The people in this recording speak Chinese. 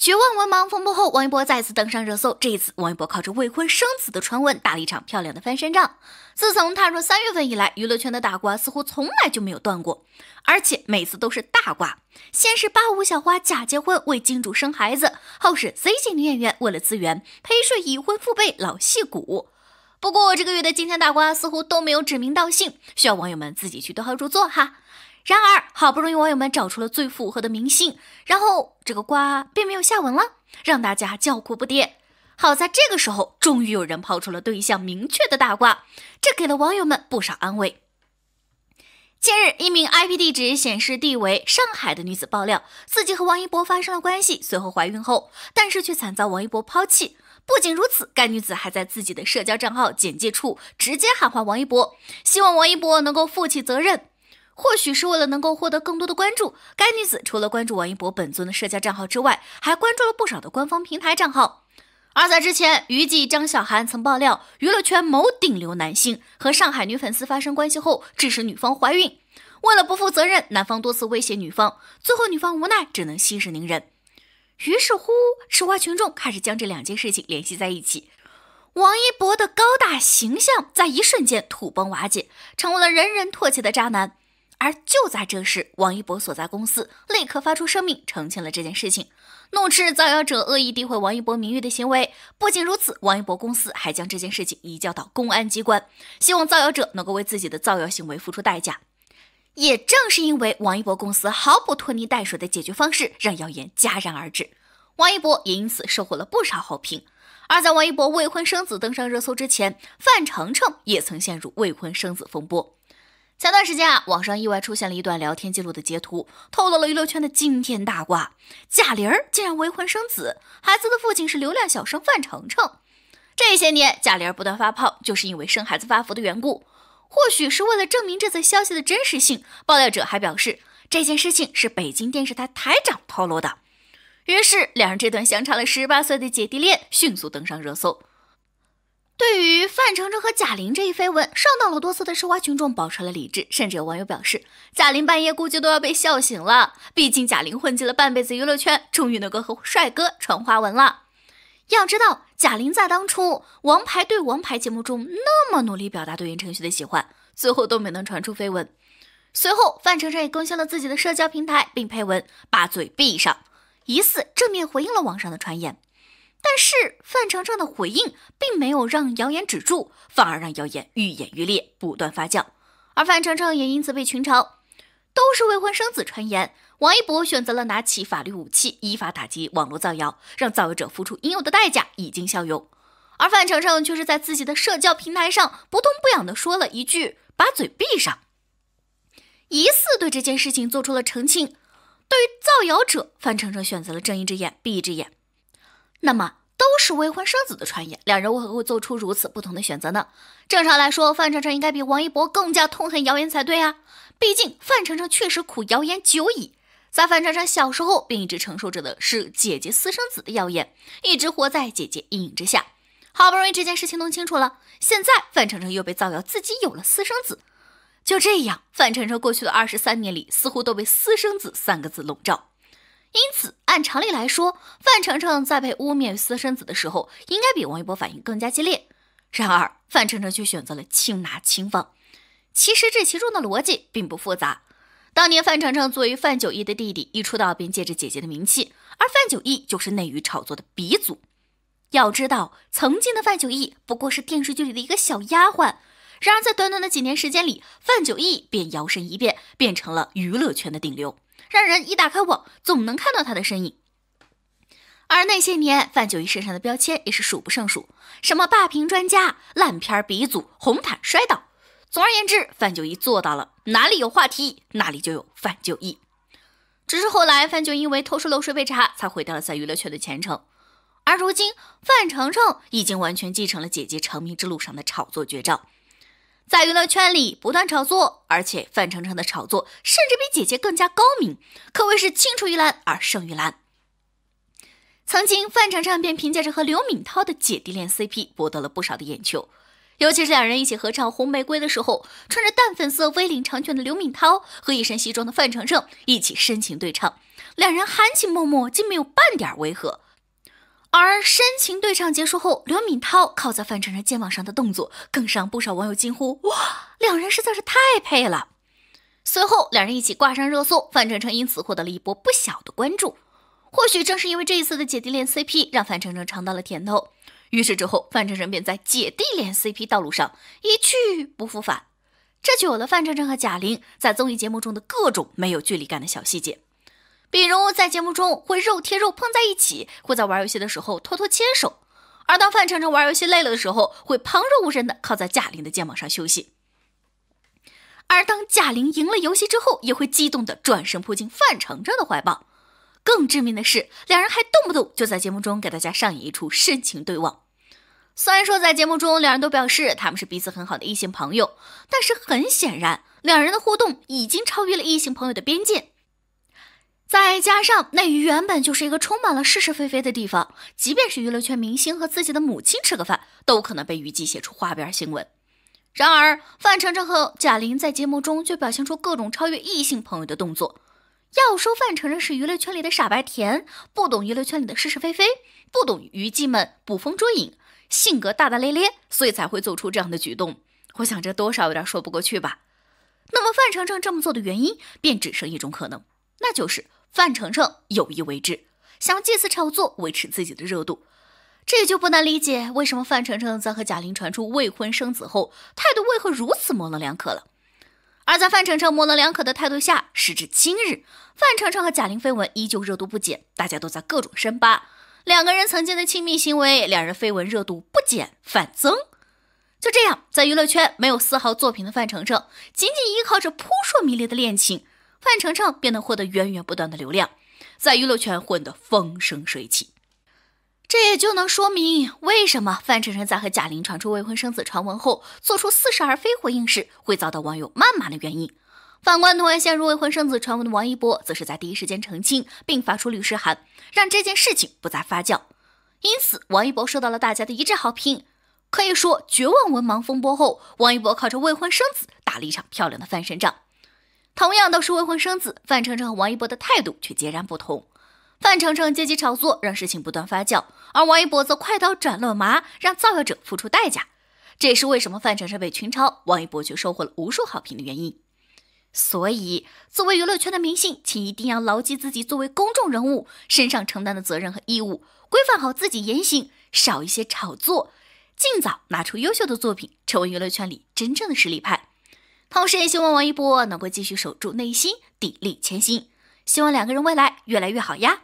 绝望文盲风波后，王一博再次登上热搜。这一次，王一博靠着未婚生子的传闻打了一场漂亮的翻身仗。自从踏入三月份以来，娱乐圈的大瓜似乎从来就没有断过，而且每次都是大瓜。先是八五小花假结婚为金主生孩子，后是 Z 型女演员为了资源陪睡已婚父辈老戏骨。不过这个月的今天大瓜似乎都没有指名道姓，需要网友们自己去对号入座哈。然而，好不容易网友们找出了最符合的明星，然后这个瓜便没有下文了，让大家叫苦不迭。好在这个时候，终于有人抛出了对象明确的大瓜，这给了网友们不少安慰。近日，一名 IP 地址显示地为上海的女子爆料，自己和王一博发生了关系，随后怀孕后，但是却惨遭王一博抛弃。不仅如此，该女子还在自己的社交账号简介处直接喊话王一博，希望王一博能够负起责任。或许是为了能够获得更多的关注，该女子除了关注王一博本尊的社交账号之外，还关注了不少的官方平台账号。而在之前，娱记张小涵曾爆料，娱乐圈某顶流男星和上海女粉丝发生关系后，致使女方怀孕。为了不负责任，男方多次威胁女方，最后女方无奈只能息事宁人。于是乎，吃瓜群众开始将这两件事情联系在一起，王一博的高大形象在一瞬间土崩瓦解，成为了人人唾弃的渣男。而就在这时，王一博所在公司立刻发出声明，澄清了这件事情，怒斥造谣者恶意诋毁王一博名誉的行为。不仅如此，王一博公司还将这件事情移交到公安机关，希望造谣者能够为自己的造谣行为付出代价。也正是因为王一博公司毫不拖泥带水的解决方式，让谣言戛然而止，王一博也因此收获了不少好评。而在王一博未婚生子登上热搜之前，范丞丞也曾陷入未婚生子风波。前段时间啊，网上意外出现了一段聊天记录的截图，透露了娱乐圈的惊天大瓜：贾玲竟然未婚生子，孩子的父亲是流量小生范丞丞。这些年，贾玲不断发胖，就是因为生孩子发福的缘故。或许是为了证明这次消息的真实性，爆料者还表示这件事情是北京电视台台长透露的。于是，两人这段相差了十八岁的姐弟恋迅速登上热搜。对于范丞丞和贾玲这一绯闻，上当了多次的吃瓜群众保持了理智，甚至有网友表示，贾玲半夜估计都要被笑醒了。毕竟贾玲混迹了半辈子娱乐圈，终于能够和帅哥传花文了。要知道，贾玲在当初《王牌对王牌》节目中那么努力表达对言承旭的喜欢，最后都没能传出绯闻。随后，范丞丞也更新了自己的社交平台，并配文把嘴闭上，疑似正面回应了网上的传言。但是范丞丞的回应并没有让谣言止住，反而让谣言愈演愈烈，不断发酵。而范丞丞也因此被群嘲，都是未婚生子传言。王一博选择了拿起法律武器，依法打击网络造谣，让造谣者付出应有的代价，以儆效尤。而范丞丞却是在自己的社交平台上不痛不痒地说了一句“把嘴闭上”，疑似对这件事情做出了澄清。对于造谣者，范丞丞选择了睁一只眼闭一只眼。那么都是未婚生子的传言，两人为何会做出如此不同的选择呢？正常来说，范丞丞应该比王一博更加痛恨谣言才对啊！毕竟范丞丞确实苦谣言久矣，在范丞丞小时候便一直承受着的是姐姐私生子的谣言，一直活在姐姐阴影之下。好不容易这件事情弄清楚了，现在范丞丞又被造谣自己有了私生子，就这样，范丞丞过去的二十三年里似乎都被“私生子”三个字笼罩。因此，按常理来说，范丞丞在被污蔑私生子的时候，应该比王一博反应更加激烈。然而，范丞丞却选择了轻拿轻放。其实，这其中的逻辑并不复杂。当年，范丞丞作为范九义的弟弟，一出道便借着姐姐的名气，而范九义就是内娱炒作的鼻祖。要知道，曾经的范九义不过是电视剧里的一个小丫鬟，然而在短短的几年时间里，范九义便摇身一变，变成了娱乐圈的顶流。让人一打开网，总能看到他的身影。而那些年，范九一身上的标签也是数不胜数，什么霸屏专家、烂片鼻祖、红毯摔倒。总而言之，范九一做到了哪里有话题，哪里就有范九一。只是后来，范就因为偷税漏税被查，才毁掉了在娱乐圈的前程。而如今，范丞丞已经完全继承了姐姐成名之路上的炒作绝招。在娱乐圈里不断炒作，而且范丞丞的炒作甚至比姐姐更加高明，可谓是青出于蓝而胜于蓝。曾经，范丞丞便凭借着和刘敏涛的姐弟恋 CP 博得了不少的眼球，尤其是两人一起合唱《红玫瑰》的时候，穿着淡粉色 V 领长裙的刘敏涛和一身西装的范丞丞一起深情对唱，两人含情脉脉，竟没有半点违和。而深情对唱结束后，刘敏涛靠在范丞丞肩膀上的动作，更是让不少网友惊呼：“哇，两人实在是太配了！”随后，两人一起挂上热搜，范丞丞因此获得了一波不小的关注。或许正是因为这一次的姐弟恋 CP，让范丞丞尝到了甜头，于是之后范丞丞便在姐弟恋 CP 道路上一去不复返。这就有了范丞丞和贾玲在综艺节目中的各种没有距离感的小细节。比如在节目中会肉贴肉碰在一起，会在玩游戏的时候偷偷牵手，而当范丞丞玩游戏累了的时候，会旁若无人的靠在贾玲的肩膀上休息。而当贾玲赢了游戏之后，也会激动的转身扑进范丞丞的怀抱。更致命的是，两人还动不动就在节目中给大家上演一出深情对望。虽然说在节目中两人都表示他们是彼此很好的异性朋友，但是很显然，两人的互动已经超越了异性朋友的边界。再加上内娱原本就是一个充满了是是非非的地方，即便是娱乐圈明星和自己的母亲吃个饭，都可能被娱记写出花边新闻。然而，范丞丞和贾玲在节目中却表现出各种超越异性朋友的动作。要说范丞丞是娱乐圈里的傻白甜，不懂娱乐圈里的是是非非，不懂娱记们捕风捉影，性格大大咧咧，所以才会做出这样的举动。我想这多少有点说不过去吧。那么，范丞丞这么做的原因便只剩一种可能，那就是。范丞丞有意为之，想借此炒作维持自己的热度，这也就不难理解为什么范丞丞在和贾玲传出未婚生子后，态度为何如此模棱两可了。而在范丞丞模棱两可的态度下，时至今日，范丞丞和贾玲绯闻依旧热度不减，大家都在各种深扒两个人曾经的亲密行为，两人绯闻热度不减反增。就这样，在娱乐圈没有丝毫作品的范丞丞，仅仅依靠着扑朔迷离的恋情。范丞丞便能获得源源不断的流量，在娱乐圈混得风生水起。这也就能说明为什么范丞丞在和贾玲传出未婚生子传闻后，做出似是而非回应时，会遭到网友谩骂的原因。反观同样陷入未婚生子传闻的王一博，则是在第一时间澄清，并发出律师函，让这件事情不再发酵。因此，王一博受到了大家的一致好评。可以说，绝望文盲风波后，王一博靠着未婚生子打了一场漂亮的翻身仗。同样都是未婚生子，范丞丞和王一博的态度却截然不同。范丞丞借机炒作，让事情不断发酵；而王一博则快刀斩乱麻，让造谣者付出代价。这也是为什么范丞丞被群嘲，王一博却收获了无数好评的原因。所以，作为娱乐圈的明星，请一定要牢记自己作为公众人物身上承担的责任和义务，规范好自己言行，少一些炒作，尽早拿出优秀的作品，成为娱乐圈里真正的实力派。同时也希望王一博能够继续守住内心，砥砺前行，希望两个人未来越来越好呀。